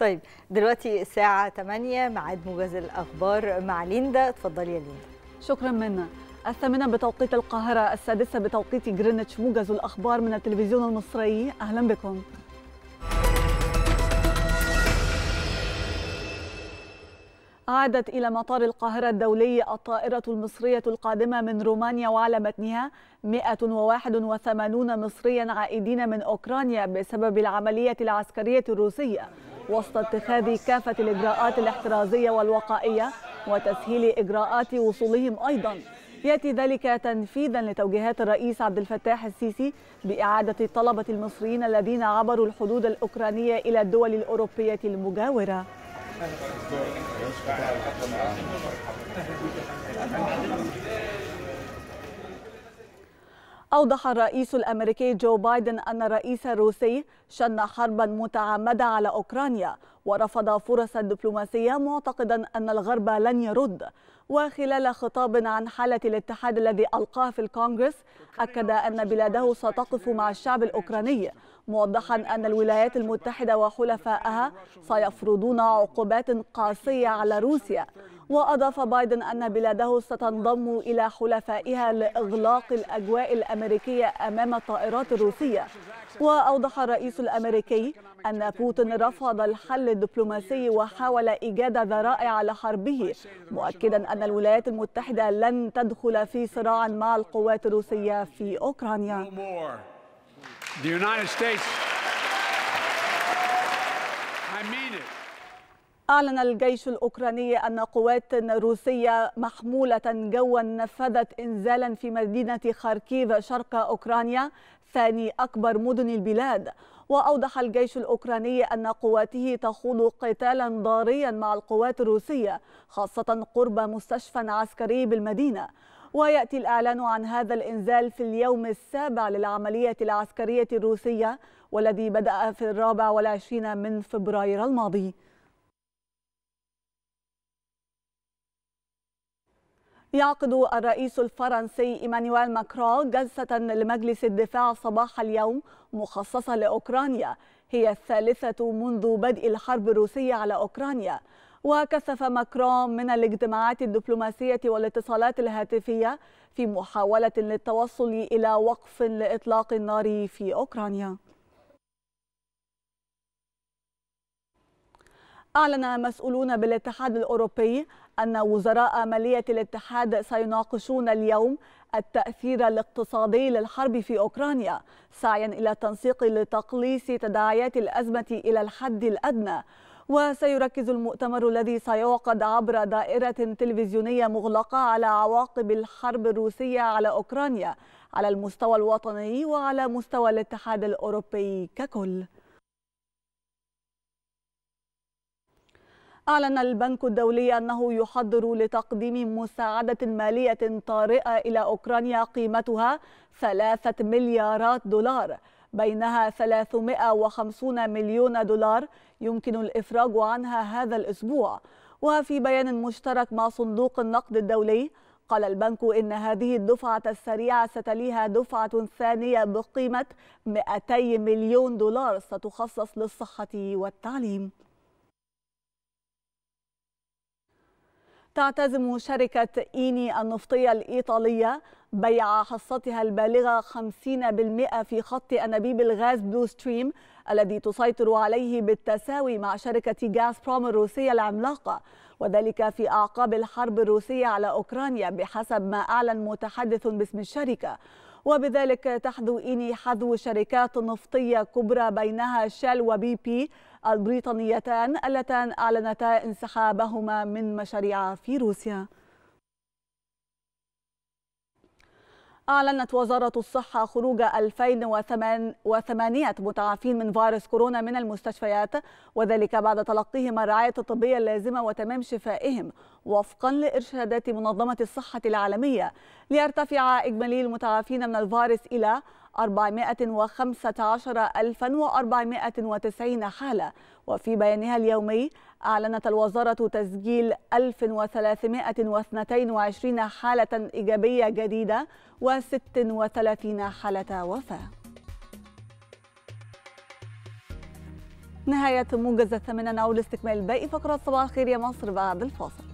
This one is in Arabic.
طيب دلوقتي الساعة 8 ميعاد موجز الأخبار مع ليندا اتفضلي يا ليندا شكرا منا الثامنة بتوقيت القاهرة السادسة بتوقيت جرينتش موجز الأخبار من التلفزيون المصري أهلا بكم عادت إلى مطار القاهرة الدولي الطائرة المصرية القادمة من رومانيا وعلى متنها 181 مصريا عائدين من أوكرانيا بسبب العملية العسكرية الروسية وسط اتخاذ كافة الإجراءات الاحترازية والوقائية وتسهيل إجراءات وصولهم أيضاً ياتي ذلك تنفيذا لتوجيهات الرئيس عبد الفتاح السيسي باعاده الطلبه المصريين الذين عبروا الحدود الاوكرانيه الى الدول الاوروبيه المجاوره أوضح الرئيس الأمريكي جو بايدن أن الرئيس الروسي شن حربا متعمدة على أوكرانيا ورفض فرص دبلوماسية معتقدا أن الغرب لن يرد وخلال خطاب عن حالة الاتحاد الذي ألقاه في الكونغرس أكد أن بلاده ستقف مع الشعب الأوكراني موضحا أن الولايات المتحدة وحلفائها سيفرضون عقوبات قاسية على روسيا وأضاف بايدن أن بلاده ستنضم إلى حلفائها لإغلاق الأجواء الأمريكية أمام الطائرات الروسية وأوضح الرئيس الأمريكي أن بوتين رفض الحل الدبلوماسي وحاول إيجاد ذرائع لحربه مؤكدا أن الولايات المتحدة لن تدخل في صراع مع القوات الروسية في أوكرانيا. أعلن الجيش الأوكراني أن قوات روسية محمولة جوا نفذت إنزالا في مدينة خاركيف شرق أوكرانيا ثاني أكبر مدن البلاد وأوضح الجيش الأوكراني أن قواته تخوض قتالا ضاريا مع القوات الروسية خاصة قرب مستشفى عسكري بالمدينة ويأتي الإعلان عن هذا الإنزال في اليوم السابع للعملية العسكرية الروسية والذي بدأ في الرابع والعشرين من فبراير الماضي يعقد الرئيس الفرنسي إيمانويل ماكرون جلسة لمجلس الدفاع صباح اليوم مخصصة لأوكرانيا هي الثالثة منذ بدء الحرب الروسية على أوكرانيا وكثف ماكرون من الاجتماعات الدبلوماسية والاتصالات الهاتفية في محاولة للتوصل إلى وقف لإطلاق النار في أوكرانيا أعلن مسؤولون بالاتحاد الأوروبي أن وزراء مالية الاتحاد سيناقشون اليوم التأثير الاقتصادي للحرب في أوكرانيا سعيا إلى التنسيق لتقليص تداعيات الأزمة إلى الحد الأدنى وسيركز المؤتمر الذي سيعقد عبر دائرة تلفزيونية مغلقة على عواقب الحرب الروسية على أوكرانيا على المستوى الوطني وعلى مستوى الاتحاد الأوروبي ككل أعلن البنك الدولي أنه يحضر لتقديم مساعدة مالية طارئة إلى أوكرانيا قيمتها ثلاثة مليارات دولار بينها 350 مليون دولار يمكن الإفراج عنها هذا الأسبوع وفي بيان مشترك مع صندوق النقد الدولي قال البنك إن هذه الدفعة السريعة ستليها دفعة ثانية بقيمة 200 مليون دولار ستخصص للصحة والتعليم تعتزم شركة إيني النفطية الإيطالية بيع حصتها البالغة 50% في خط أنابيب الغاز بلو ستريم الذي تسيطر عليه بالتساوي مع شركة غاز بروم الروسية العملاقة وذلك في أعقاب الحرب الروسية على أوكرانيا بحسب ما أعلن متحدث باسم الشركة وبذلك تحذو إني حذو شركات نفطية كبرى بينها شيل وبي بي البريطانيتان اللتان أعلنتا انسحابهما من مشاريع في روسيا أعلنت وزارة الصحة خروج 2008 متعافين من فيروس كورونا من المستشفيات وذلك بعد تلقيهم الرعاية الطبية اللازمة وتمام شفائهم وفقا لإرشادات منظمة الصحة العالمية ليرتفع إجمالي المتعافين من الفيروس إلى 415490 حالة وفي بيانها اليومي أعلنت الوزارة تسجيل 1322 حالة إيجابية جديدة و36 حالة وفاة نهاية موجز الثامنة نعود لاستكمال باقي فقرات صباح الخير يا مصر بعد الفاصل